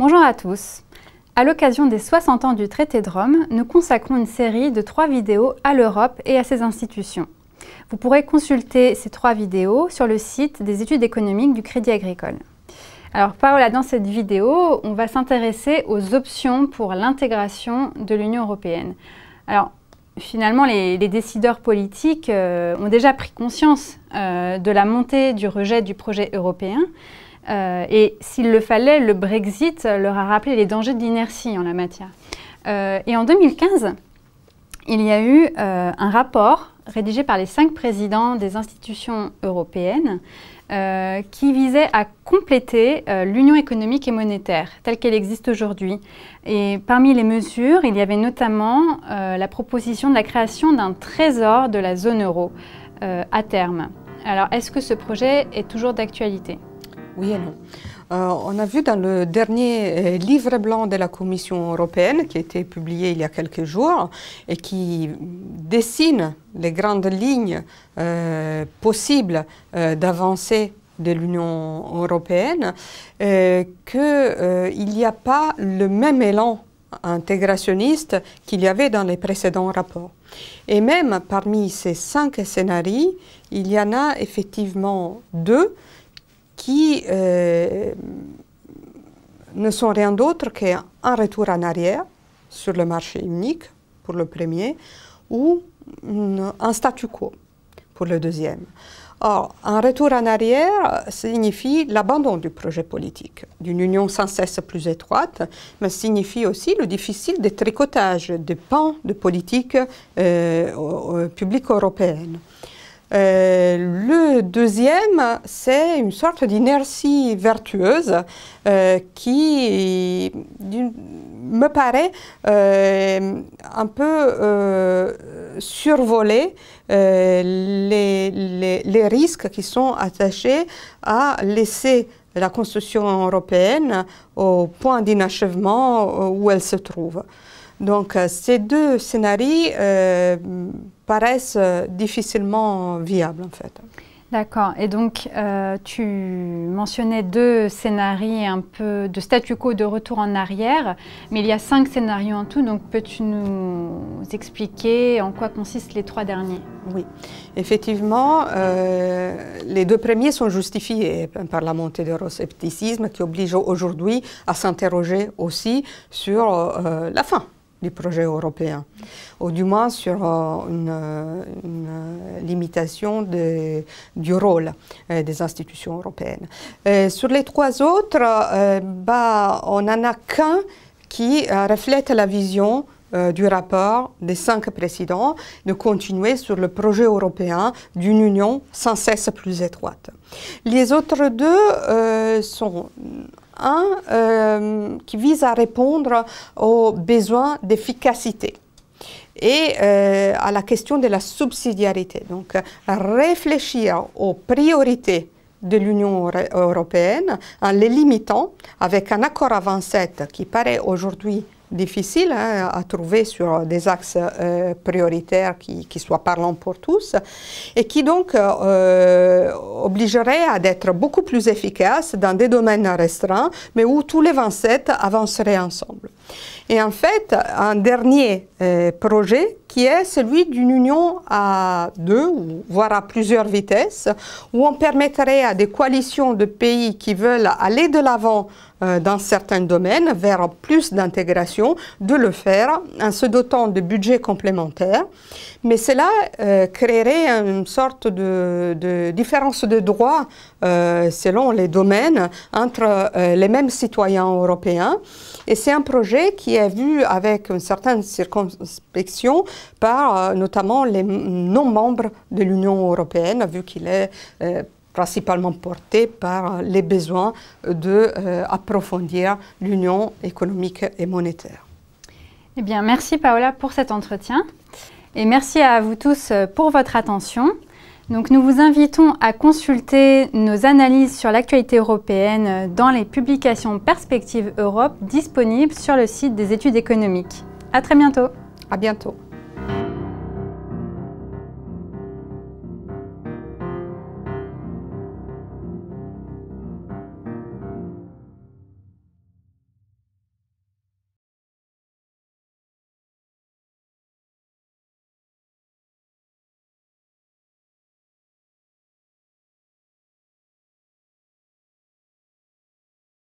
Bonjour à tous. À l'occasion des 60 ans du traité de Rome, nous consacrons une série de trois vidéos à l'Europe et à ses institutions. Vous pourrez consulter ces trois vidéos sur le site des études économiques du Crédit Agricole. Alors Paola, dans cette vidéo, on va s'intéresser aux options pour l'intégration de l'Union européenne. Alors finalement, les, décideurs politiques euh, ont déjà pris conscience euh, de la montée du rejet du projet européen. Euh, et s'il le fallait, le Brexit leur a rappelé les dangers de l'inertie en la matière. Euh, et en 2015, il y a eu euh, un rapport rédigé par les cinq présidents des institutions européennes qui visait à compléter l'union économique et monétaire telle qu'elle existe aujourd'hui. Et parmi les mesures, il y avait notamment la proposition de la création d'un trésor de la zone euro à terme. Alors, est-ce que ce projet est toujours d'actualité oui et non. Euh, on a vu dans le dernier euh, livre blanc de la Commission européenne, qui a été publié il y a quelques jours, et qui dessine les grandes lignes euh, possibles d'avancée de l'Union européenne, qu'il n'y a pas le même élan intégrationniste qu'il y avait dans les précédents rapports. Et même parmi ces cinq scénarios, il y en a effectivement deux qui euh, ne sont rien d'autre qu'un retour en arrière sur le marché unique pour le premier ou un statu quo pour le deuxième. Or, un retour en arrière signifie l'abandon du projet politique, d'une union sans cesse plus étroite, mais signifie aussi le difficile tricotage des pans de politique euh, publique européenne. Euh, le deuxième, c'est une sorte d'inertie vertueuse euh, qui me paraît euh, un peu survoler les, risques qui sont attachés à laisser la construction européenne au point d'inachèvement où elle se trouve. Donc euh, ces deux scénarios euh, paraissent euh, difficilement viables en fait. D'accord. Et donc tu mentionnais deux scénarios un peu de statu quo, de retour en arrière, mais il y a cinq scénarios en tout. Donc peux-tu nous expliquer en quoi consistent les trois derniers Oui, effectivement, les deux premiers sont justifiés par la montée de l'euroscepticisme qui oblige aujourd'hui à s'interroger aussi sur la fin du projet européen ou du moins sur euh, une, limitation de, du rôle euh, des institutions européennes. Euh, sur les trois autres, bah, on n'en a qu'un qui reflète la vision du rapport des cinq présidents de continuer sur le projet européen d'une union sans cesse plus étroite. Les autres deux sont un euh, qui vise à répondre aux besoins d'efficacité et euh, à la question de la subsidiarité. Donc, réfléchir aux priorités de l'Union européenne en les limitant avec un accord à 27 qui paraît aujourd'hui difficile hein, à trouver sur des axes euh, prioritaires qui, qui, soient parlants pour tous et qui donc euh, obligerait à être beaucoup plus efficace dans des domaines restreints, mais où tous les 27 avanceraient ensemble. Et en fait, un dernier euh, projet qui est celui d'une union à deux, voire à plusieurs vitesses, où on permettrait à des coalitions de pays qui veulent aller de l'avant euh, dans certains domaines vers plus d'intégration, de le faire en se dotant de budgets complémentaires. Mais cela euh, créerait une sorte de, différence de droit euh, selon les domaines entre les mêmes citoyens européens. Et c'est un projet qui est vu avec une certaine circonspection par euh, notamment les non-membres de l'Union européenne, vu qu'il est euh, principalement porté par euh, les besoins d'approfondir l'Union économique et monétaire. Eh bien, merci Paola pour cet entretien et merci à vous tous pour votre attention. Donc, nous vous invitons à consulter nos analyses sur l'actualité européenne dans les publications Perspective Europe disponibles sur le site des études économiques. À très bientôt. À bientôt.